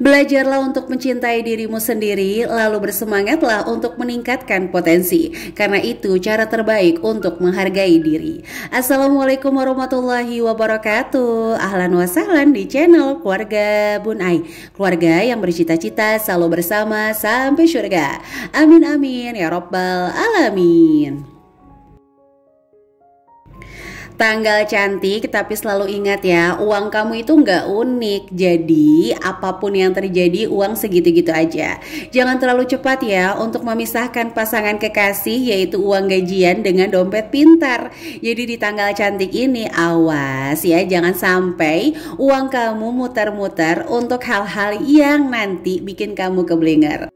Belajarlah untuk mencintai dirimu sendiri, lalu bersemangatlah untuk meningkatkan potensi. Karena itu cara terbaik untuk menghargai diri. Assalamualaikum warahmatullahi wabarakatuh. Ahlan wa sahlan di channel Keluarga Bunai. Keluarga yang bercita-cita selalu bersama sampai surga. Amin amin ya robbal alamin. Tanggal cantik, tapi selalu ingat ya, uang kamu itu nggak unik. Jadi, apapun yang terjadi, uang segitu-gitu aja. Jangan terlalu cepat ya untuk memisahkan pasangan kekasih, yaitu uang gajian dengan dompet pintar. Jadi, di tanggal cantik ini, awas ya, jangan sampai uang kamu muter-muter untuk hal-hal yang nanti bikin kamu keblinger.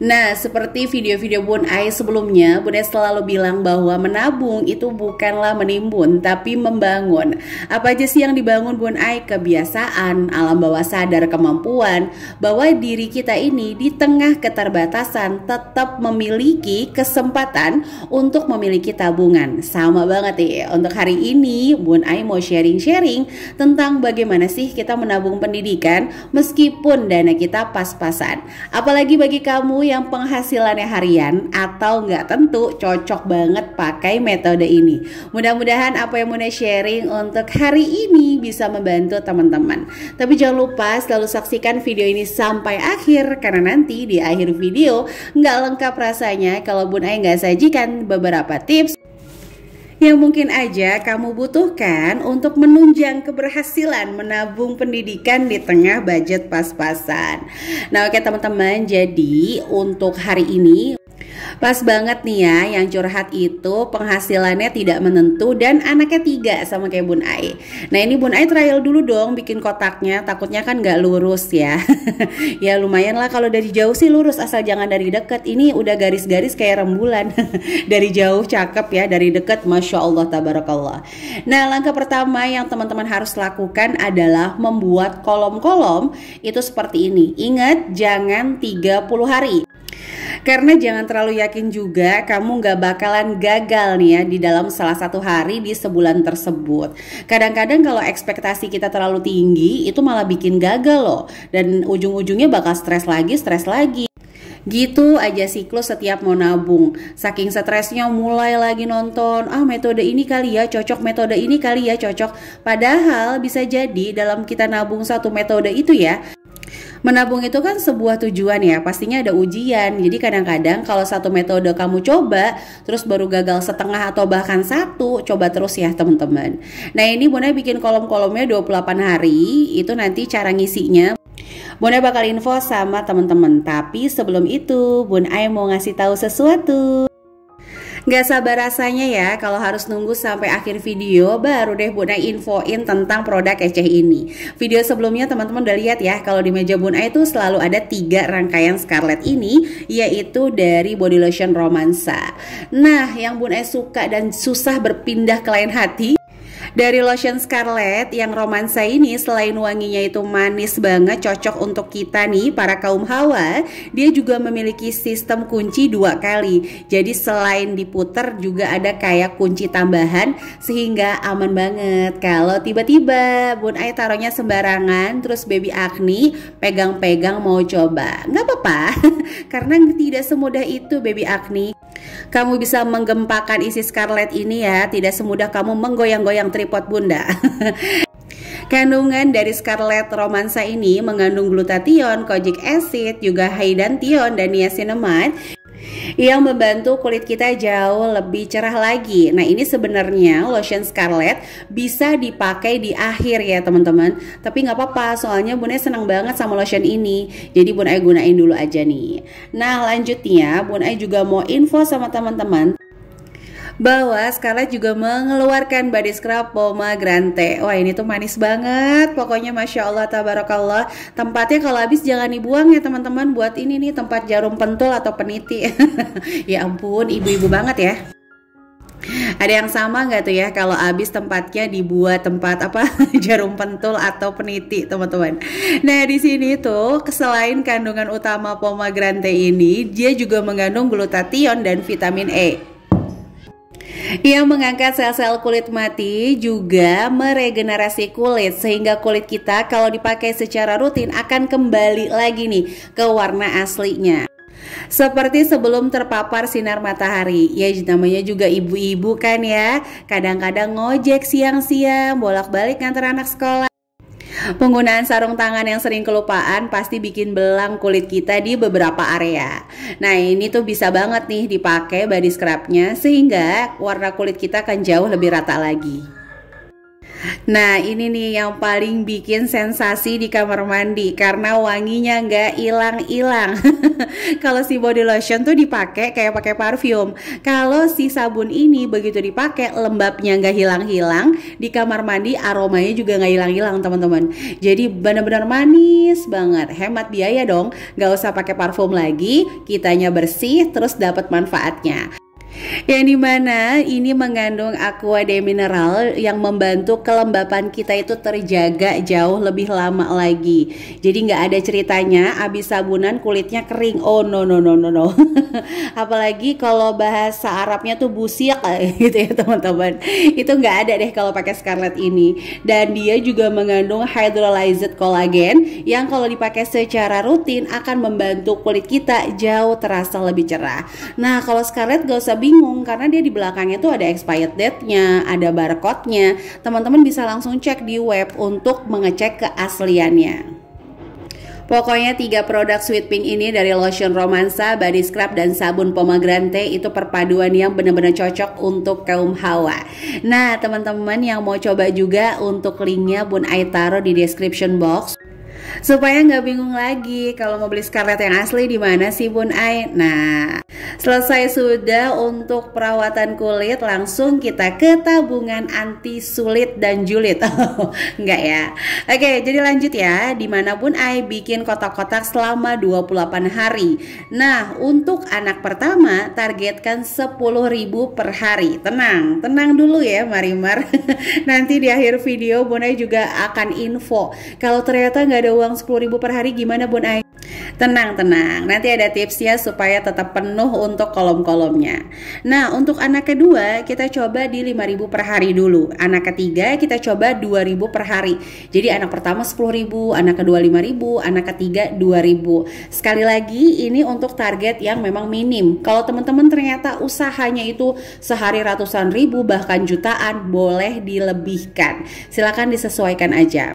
Nah, seperti video-video Bun Ai sebelumnya, Bun Ai selalu bilang bahwa menabung itu bukanlah menimbun, tapi membangun. Apa aja sih yang dibangun Bun Ai? Kebiasaan, alam bawah sadar, kemampuan, bahwa diri kita ini di tengah keterbatasan tetap memiliki kesempatan untuk memiliki tabungan. Sama banget ya, untuk hari ini Bun Ai mau sharing-sharing tentang bagaimana sih kita menabung pendidikan meskipun dana kita pas-pasan. Apalagi bagi kamu yang penghasilannya harian atau nggak tentu cocok banget pakai metode ini. Mudah-mudahan apa yang Muna sharing untuk hari ini bisa membantu teman-teman. Tapi jangan lupa selalu saksikan video ini sampai akhir karena nanti di akhir video nggak lengkap rasanya kalau Bun Ai nggak sajikan beberapa tips yang mungkin aja kamu butuhkan untuk menunjang keberhasilan menabung pendidikan di tengah budget pas-pasan. Nah, oke teman-teman, jadi untuk hari ini Pas banget nih ya, yang curhat itu penghasilannya tidak menentu dan anaknya tiga sama kayak Bun Ai. Nah ini Bun Ai trial dulu dong bikin kotaknya, takutnya kan gak lurus ya. ya lumayan lah kalau dari jauh sih lurus asal jangan dari deket. Ini udah garis-garis kayak rembulan. dari jauh cakep ya, dari deket masya Allah tabarakallah. Nah langkah pertama yang teman-teman harus lakukan adalah membuat kolom-kolom itu seperti ini. Ingat jangan 30 hari. Karena jangan terlalu yakin juga kamu gak bakalan gagal nih ya di dalam salah satu hari di sebulan tersebut. Kadang-kadang kalau ekspektasi kita terlalu tinggi itu malah bikin gagal loh dan ujung-ujungnya bakal stres lagi, stres lagi. Gitu aja siklus setiap mau nabung. Saking stresnya mulai lagi nonton, ah metode ini kali ya cocok, metode ini kali ya cocok. Padahal bisa jadi dalam kita nabung satu metode itu ya, menabung itu kan sebuah tujuan ya, pastinya ada ujian. Jadi kadang-kadang kalau satu metode kamu coba, terus baru gagal setengah atau bahkan satu, coba terus ya teman-teman. Nah ini Bunda bikin kolom-kolomnya 28 hari, itu nanti cara ngisinya. Bunda bakal info sama teman-teman, tapi sebelum itu Bun Ai mau ngasih tahu sesuatu. Gak sabar rasanya ya kalau harus nunggu sampai akhir video baru deh Bunda infoin tentang produk keceh ini. Video sebelumnya teman-teman udah lihat ya kalau di meja Bunda itu selalu ada tiga rangkaian Scarlett ini yaitu dari body lotion romansa. Nah yang Bunda suka dan susah berpindah ke lain hati dari lotion Scarlett yang romansa ini selain wanginya itu manis banget cocok untuk kita nih para kaum hawa, dia juga memiliki sistem kunci dua kali. Jadi selain diputer juga ada kayak kunci tambahan sehingga aman banget. Kalau tiba-tiba Bun Ai taruhnya sembarangan terus baby acne pegang-pegang mau coba. nggak apa-apa karena tidak semudah itu baby acne kamu bisa menggempakan isi scarlet ini ya, tidak semudah kamu menggoyang-goyang tripod bunda. Kandungan dari Scarlet Romansa ini mengandung glutathione, kojic acid, juga haidantion dan niacinamide yang membantu kulit kita jauh lebih cerah lagi. Nah, ini sebenarnya lotion Scarlett bisa dipakai di akhir ya, teman-teman. Tapi nggak apa-apa, soalnya Bunda senang banget sama lotion ini. Jadi Bunda gunain dulu aja nih. Nah, lanjutnya Bunda juga mau info sama teman-teman bahwa Scarlett juga mengeluarkan body scrub Poma Grande. Wah ini tuh manis banget, pokoknya Masya Allah Tabarakallah. Tempatnya kalau habis jangan dibuang ya teman-teman buat ini nih tempat jarum pentul atau peniti. ya ampun, ibu-ibu banget ya. Ada yang sama nggak tuh ya kalau habis tempatnya dibuat tempat apa jarum pentul atau peniti teman-teman. Nah di sini tuh selain kandungan utama pomegranate ini, dia juga mengandung glutathione dan vitamin E yang mengangkat sel-sel kulit mati juga meregenerasi kulit sehingga kulit kita kalau dipakai secara rutin akan kembali lagi nih ke warna aslinya seperti sebelum terpapar sinar matahari. Ya namanya juga ibu-ibu kan ya, kadang-kadang ngojek siang-siang, bolak-balik ngantar anak sekolah. Penggunaan sarung tangan yang sering kelupaan pasti bikin belang kulit kita di beberapa area. Nah ini tuh bisa banget nih dipakai body scrubnya sehingga warna kulit kita akan jauh lebih rata lagi. Nah ini nih yang paling bikin sensasi di kamar mandi karena wanginya nggak hilang-hilang. Kalau si body lotion tuh dipakai kayak pakai parfum. Kalau si sabun ini begitu dipakai lembabnya nggak hilang-hilang. Di kamar mandi aromanya juga nggak hilang-hilang teman-teman. Jadi benar-benar manis banget. Hemat biaya dong. Nggak usah pakai parfum lagi. Kitanya bersih terus dapat manfaatnya yang dimana ini mengandung aqua de mineral yang membantu kelembapan kita itu terjaga jauh lebih lama lagi. Jadi nggak ada ceritanya abis sabunan kulitnya kering. Oh no no no no no. Apalagi kalau bahasa Arabnya tuh busiak eh, gitu ya teman-teman. Itu nggak ada deh kalau pakai scarlet ini. Dan dia juga mengandung hydrolyzed collagen yang kalau dipakai secara rutin akan membantu kulit kita jauh terasa lebih cerah. Nah kalau scarlet gak usah bingung karena dia di belakangnya tuh ada expired date-nya, ada barcode-nya. Teman-teman bisa langsung cek di web untuk mengecek keasliannya. Pokoknya tiga produk Sweet Pink ini dari lotion romansa, body scrub, dan sabun pomegranate itu perpaduan yang benar-benar cocok untuk kaum hawa. Nah teman-teman yang mau coba juga untuk linknya pun I taruh di description box supaya nggak bingung lagi kalau mau beli scarlet yang asli di mana sih Bun Ai. Nah, selesai sudah untuk perawatan kulit, langsung kita ke tabungan anti sulit dan julid. Enggak ya. Oke, jadi lanjut ya. Dimanapun Ai bikin kotak-kotak selama 28 hari. Nah, untuk anak pertama targetkan 10.000 per hari. Tenang, tenang dulu ya Marimar. Nanti di akhir video Bun Ai juga akan info. Kalau ternyata nggak ada uang uang 10.000 per hari gimana Bun Ai? Tenang-tenang, nanti ada tips ya supaya tetap penuh untuk kolom-kolomnya. Nah, untuk anak kedua kita coba di 5000 per hari dulu. Anak ketiga kita coba 2000 per hari. Jadi anak pertama 10000, anak kedua 5000, anak ketiga 2000. Sekali lagi ini untuk target yang memang minim. Kalau teman-teman ternyata usahanya itu sehari ratusan ribu bahkan jutaan boleh dilebihkan. Silahkan disesuaikan aja.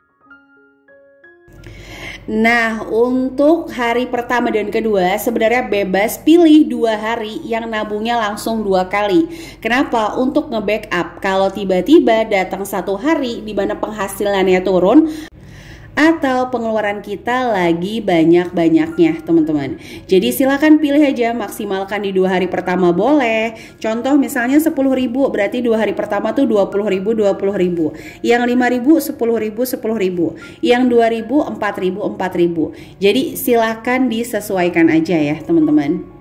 Nah, untuk hari pertama dan kedua sebenarnya bebas pilih dua hari yang nabungnya langsung dua kali. Kenapa? Untuk nge-backup kalau tiba-tiba datang satu hari di mana penghasilannya turun, atau pengeluaran kita lagi banyak-banyaknya, teman-teman. Jadi silahkan pilih aja maksimalkan di dua hari pertama boleh. Contoh misalnya ribu berarti dua hari pertama tuh ribu 20.000 ribu. Yang ribu ribu 10.000 ribu. Yang ribu ribu 4.000 ribu. Jadi silahkan disesuaikan aja ya, teman-teman.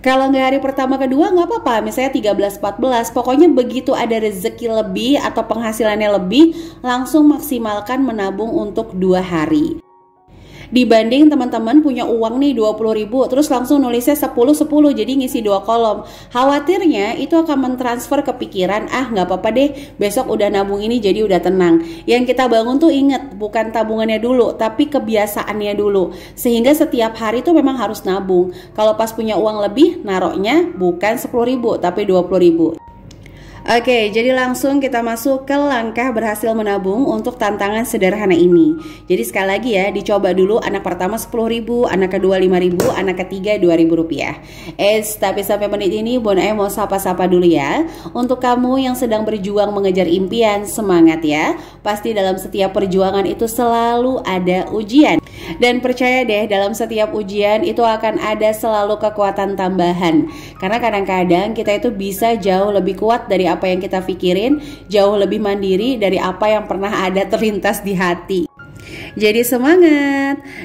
Kalau nggak hari pertama kedua nggak apa-apa, misalnya 13 14, pokoknya begitu ada rezeki lebih atau penghasilannya lebih, langsung maksimalkan menabung untuk dua hari dibanding teman-teman punya uang nih 20 ribu terus langsung nulisnya 10-10 jadi ngisi dua kolom khawatirnya itu akan mentransfer ke pikiran ah nggak apa-apa deh besok udah nabung ini jadi udah tenang yang kita bangun tuh inget bukan tabungannya dulu tapi kebiasaannya dulu sehingga setiap hari tuh memang harus nabung kalau pas punya uang lebih naroknya bukan 10 ribu tapi 20 ribu Oke, jadi langsung kita masuk ke langkah berhasil menabung untuk tantangan sederhana ini. Jadi sekali lagi ya, dicoba dulu anak pertama 10.000, anak kedua 5.000, anak ketiga 2.000 rupiah. Eh, tapi sampai menit ini Bona mau sapa-sapa dulu ya. Untuk kamu yang sedang berjuang mengejar impian, semangat ya. Pasti dalam setiap perjuangan itu selalu ada ujian. Dan percaya deh, dalam setiap ujian itu akan ada selalu kekuatan tambahan. Karena kadang-kadang kita itu bisa jauh lebih kuat dari apa apa yang kita pikirin jauh lebih mandiri dari apa yang pernah ada terlintas di hati. Jadi semangat.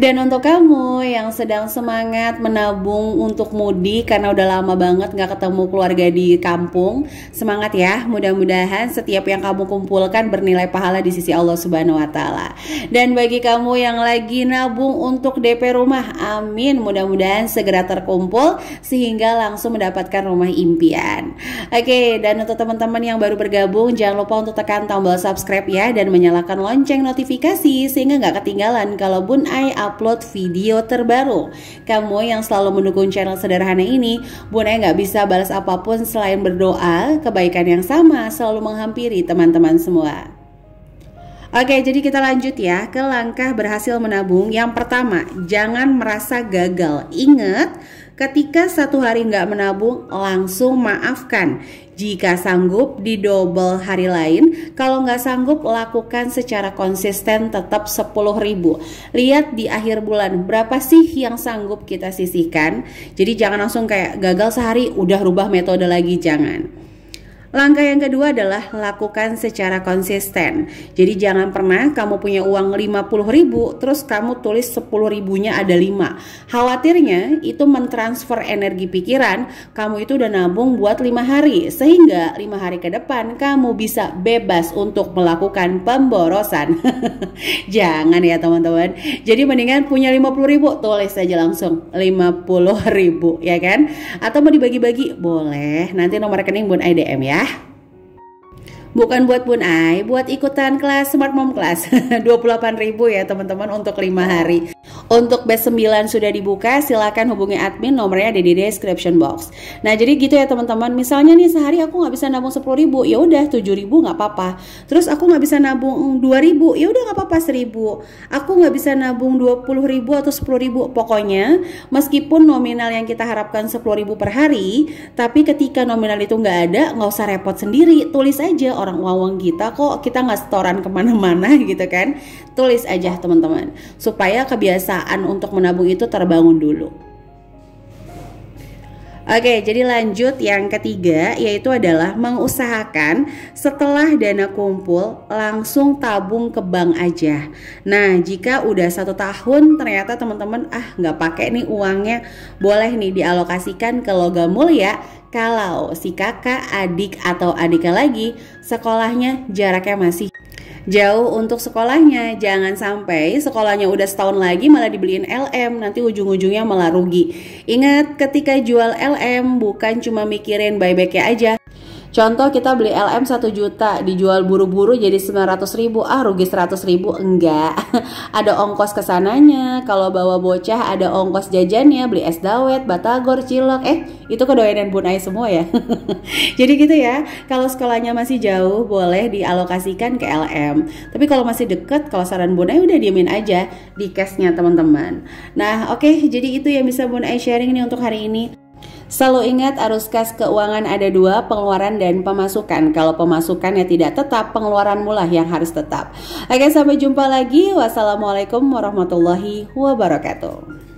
Dan untuk kamu yang sedang semangat menabung untuk mudik karena udah lama banget gak ketemu keluarga di kampung, semangat ya. Mudah-mudahan setiap yang kamu kumpulkan bernilai pahala di sisi Allah Subhanahu wa taala. Dan bagi kamu yang lagi nabung untuk DP rumah, amin. Mudah-mudahan segera terkumpul sehingga langsung mendapatkan rumah impian. Oke, dan untuk teman-teman yang baru bergabung, jangan lupa untuk tekan tombol subscribe ya dan menyalakan lonceng notifikasi sehingga gak ketinggalan kalau Bun Ai upload video terbaru. Kamu yang selalu mendukung channel sederhana ini, Bunda nggak bisa balas apapun selain berdoa, kebaikan yang sama selalu menghampiri teman-teman semua. Oke, jadi kita lanjut ya ke langkah berhasil menabung. Yang pertama, jangan merasa gagal. Ingat, Ketika satu hari nggak menabung, langsung maafkan. Jika sanggup, di double hari lain. Kalau nggak sanggup, lakukan secara konsisten tetap 10 ribu. Lihat di akhir bulan, berapa sih yang sanggup kita sisihkan? Jadi jangan langsung kayak gagal sehari, udah rubah metode lagi, jangan. Langkah yang kedua adalah lakukan secara konsisten. Jadi jangan pernah kamu punya uang 50 ribu, terus kamu tulis 10 ribunya ada 5. Khawatirnya itu mentransfer energi pikiran, kamu itu udah nabung buat 5 hari. Sehingga 5 hari ke depan kamu bisa bebas untuk melakukan pemborosan. jangan ya teman-teman. Jadi mendingan punya 50 ribu, tulis saja langsung 50 ribu ya kan. Atau mau dibagi-bagi, boleh. Nanti nomor rekening Bun IDM ya. ¿eh? Bukan buat punai, buat ikutan kelas Smart Mom Class. 28.000 ya teman-teman untuk 5 hari. Untuk batch 9 sudah dibuka, silakan hubungi admin nomornya ada di description box. Nah, jadi gitu ya teman-teman. Misalnya nih sehari aku nggak bisa nabung 10.000, ya udah 7.000 nggak apa-apa. Terus aku nggak bisa nabung 2.000, ya udah nggak apa-apa 1.000. Aku nggak bisa nabung 20.000 atau 10.000. Pokoknya meskipun nominal yang kita harapkan 10.000 per hari, tapi ketika nominal itu nggak ada, nggak usah repot sendiri, tulis aja orang uang-uang kita kok kita nggak setoran kemana-mana gitu kan tulis aja teman-teman supaya kebiasaan untuk menabung itu terbangun dulu Oke, jadi lanjut yang ketiga yaitu adalah mengusahakan setelah dana kumpul langsung tabung ke bank aja. Nah, jika udah satu tahun ternyata teman-teman ah nggak pakai nih uangnya, boleh nih dialokasikan ke logam mulia kalau si kakak, adik, atau adiknya lagi sekolahnya jaraknya masih jauh untuk sekolahnya. Jangan sampai sekolahnya udah setahun lagi malah dibeliin LM, nanti ujung-ujungnya malah rugi. Ingat ketika jual LM bukan cuma mikirin buybacknya aja, Contoh kita beli LM 1 juta, dijual buru-buru jadi 900 ribu, ah rugi 100 ribu, enggak. ada ongkos kesananya, kalau bawa bocah ada ongkos jajannya, beli es dawet, batagor, cilok, eh itu kedoyanan bunai semua ya. jadi gitu ya, kalau sekolahnya masih jauh boleh dialokasikan ke LM. Tapi kalau masih deket, kalau saran bunai udah diemin aja di cashnya teman-teman. Nah oke, okay, jadi itu yang bisa bunai sharing nih untuk hari ini. Selalu ingat arus kas keuangan ada dua, pengeluaran dan pemasukan. Kalau pemasukannya tidak tetap, pengeluaran mula yang harus tetap. Oke, sampai jumpa lagi. Wassalamualaikum warahmatullahi wabarakatuh.